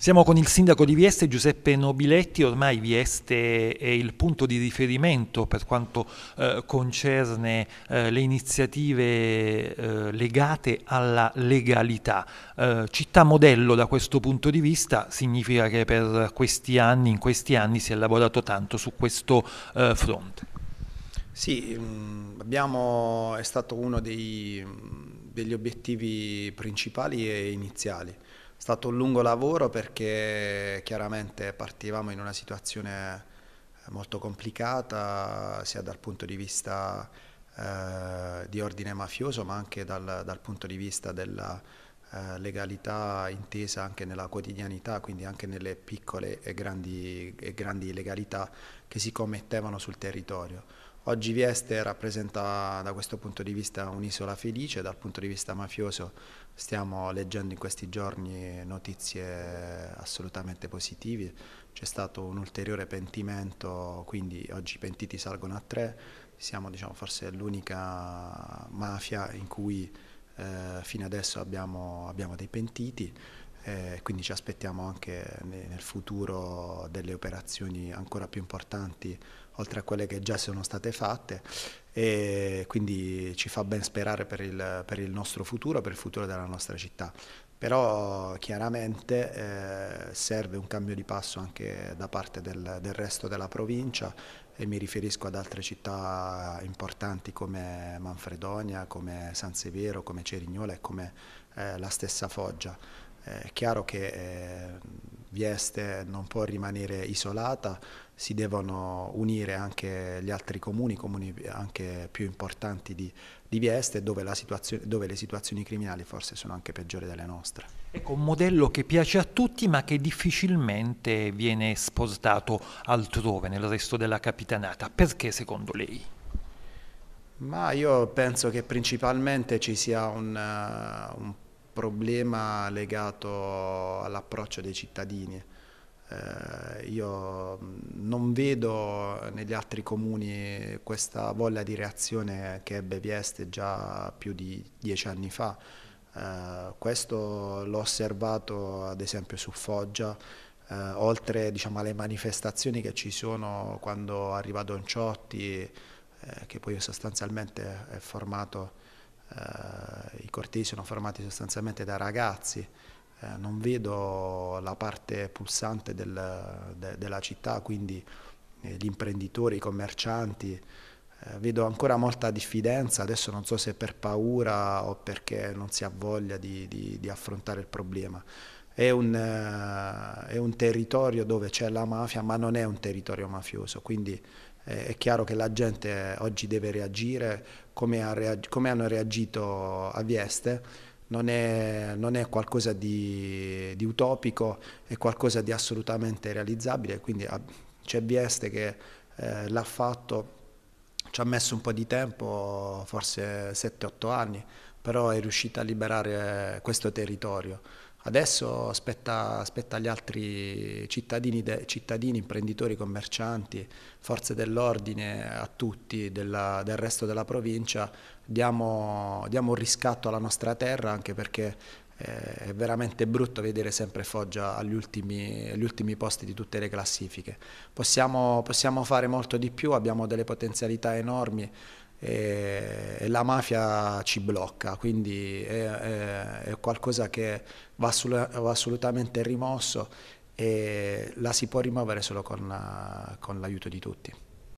Siamo con il sindaco di Vieste Giuseppe Nobiletti, ormai Vieste è il punto di riferimento per quanto eh, concerne eh, le iniziative eh, legate alla legalità. Eh, città modello da questo punto di vista significa che per questi anni, in questi anni si è lavorato tanto su questo eh, fronte. Sì, mm, abbiamo, è stato uno dei, mm, degli obiettivi principali e iniziali stato un lungo lavoro perché chiaramente partivamo in una situazione eh, molto complicata sia dal punto di vista eh, di ordine mafioso ma anche dal, dal punto di vista della eh, legalità intesa anche nella quotidianità, quindi anche nelle piccole e grandi, e grandi illegalità che si commettevano sul territorio. Oggi Vieste rappresenta da questo punto di vista un'isola felice, dal punto di vista mafioso stiamo leggendo in questi giorni notizie assolutamente positive, c'è stato un ulteriore pentimento, quindi oggi i pentiti salgono a tre, siamo diciamo, forse l'unica mafia in cui eh, fino adesso abbiamo, abbiamo dei pentiti. Eh, quindi ci aspettiamo anche nel futuro delle operazioni ancora più importanti oltre a quelle che già sono state fatte e quindi ci fa ben sperare per il, per il nostro futuro, per il futuro della nostra città. Però chiaramente eh, serve un cambio di passo anche da parte del, del resto della provincia e mi riferisco ad altre città importanti come Manfredonia, come San Severo, come Cerignola e come eh, la stessa Foggia. È chiaro che eh, Vieste non può rimanere isolata, si devono unire anche gli altri comuni, comuni anche più importanti di, di Vieste, dove, dove, le situazioni criminali forse sono anche peggiori delle nostre. Ecco, un modello che piace a tutti ma che difficilmente viene spostato altrove, nel resto della capitanata. Perché secondo lei? Ma io penso che principalmente ci sia un, uh, un problema legato all'approccio dei cittadini. Eh, io mm, non vedo negli altri comuni questa voglia di reazione che ebbe Vieste già più di dieci anni fa. Eh, questo l'ho osservato ad esempio su Foggia, eh, oltre diciamo, alle manifestazioni che ci sono quando arriva Don Donciotti, eh, che poi sostanzialmente è formato eh, i cortei sono formati sostanzialmente da ragazzi, eh, non vedo la parte pulsante del, de, della città, quindi eh, gli imprenditori, i commercianti, vedo ancora molta diffidenza, adesso non so se per paura o perché non si ha voglia di, di, di affrontare il problema è un, eh, è un territorio dove c'è la mafia, ma non è un territorio mafioso, quindi eh, è chiaro che la gente oggi deve reagire come, ha reag come hanno reagito a Vieste. Non è, non è qualcosa di, di, utopico, è qualcosa di assolutamente realizzabile, quindi ah, c'è Vieste che eh, l'ha fatto, ci ha messo un po' di tempo, forse 7-8 anni, però è riuscita a liberare questo territorio. Adesso aspetta, aspetta agli altri cittadini, de, cittadini, imprenditori, commercianti, forze dell'ordine, a tutti della, del resto della provincia, diamo, diamo, un riscatto alla nostra terra anche perché eh, è veramente brutto vedere sempre Foggia agli ultimi, agli ultimi posti di tutte le classifiche. Possiamo, possiamo fare molto di più, abbiamo delle potenzialità enormi, e, la mafia ci blocca, quindi è, è, è qualcosa che va, va, assolutamente rimosso e la si può rimuovere solo con, con l'aiuto di tutti.